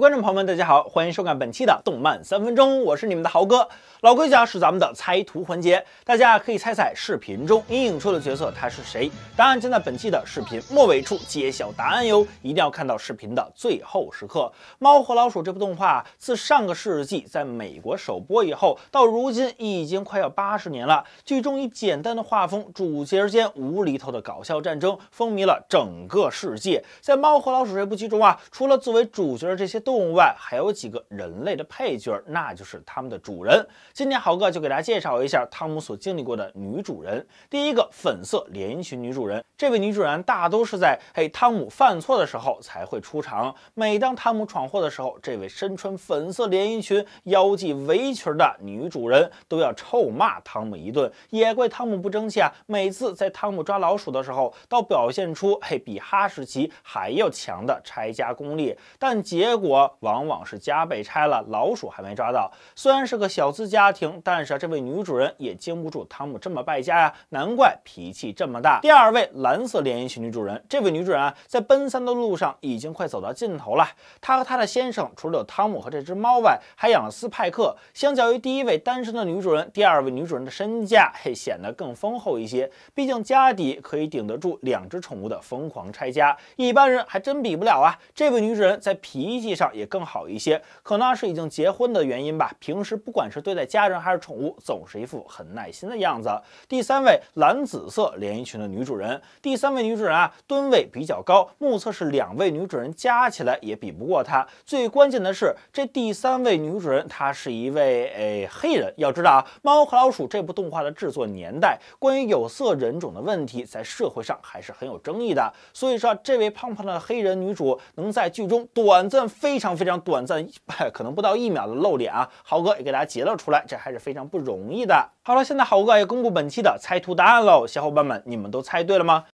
观众朋友们，大家好，欢迎收看本期的动漫三分钟，我是你们的豪哥。老规矩，是咱们的猜图环节，大家可以猜猜视频中阴影处的角色他是谁。答案将在本期的视频末尾处揭晓，答案哟，一定要看到视频的最后时刻。《猫和老鼠》这部动画自上个世纪在美国首播以后，到如今已经快要八十年了。剧中以简单的画风、主角间无厘头的搞笑战争，风靡了整个世界。在《猫和老鼠》这部剧中啊，除了作为主角的这些动动物外还有几个人类的配角那就是他们的主人。今天豪哥就给大家介绍一下汤姆所经历过的女主人。第一个粉色连衣裙女主人，这位女主人大都是在嘿汤姆犯错的时候才会出场。每当汤姆闯祸的时候，这位身穿粉色连衣裙、腰系围裙的女主人都要臭骂汤姆一顿，也怪汤姆不争气啊。每次在汤姆抓老鼠的时候，都表现出嘿比哈士奇还要强的拆家功力，但结果。往往是家被拆了，老鼠还没抓到。虽然是个小资家庭，但是这位女主人也经不住汤姆这么败家呀，难怪脾气这么大。第二位蓝色连衣裙女主人，这位女主人啊，在奔三的路上已经快走到尽头了。她和她的先生除了有汤姆和这只猫外，还养了斯派克。相较于第一位单身的女主人，第二位女主人的身价嘿显得更丰厚一些，毕竟家底可以顶得住两只宠物的疯狂拆家，一般人还真比不了啊。这位女主人在脾气。上也更好一些，可能是已经结婚的原因吧。平时不管是对待家人还是宠物，总是一副很耐心的样子。第三位蓝紫色连衣裙的女主人，第三位女主人啊，吨位比较高，目测是两位女主人加起来也比不过她。最关键的是，这第三位女主人她是一位诶黑人。要知道啊，《猫和老鼠》这部动画的制作年代，关于有色人种的问题在社会上还是很有争议的。所以说，这位胖胖的黑人女主能在剧中短暂飞。非常非常短暂，可能不到一秒的露脸啊！豪哥也给大家截了出来，这还是非常不容易的。好了，现在豪哥也公布本期的猜图答案喽，小伙伴们，你们都猜对了吗？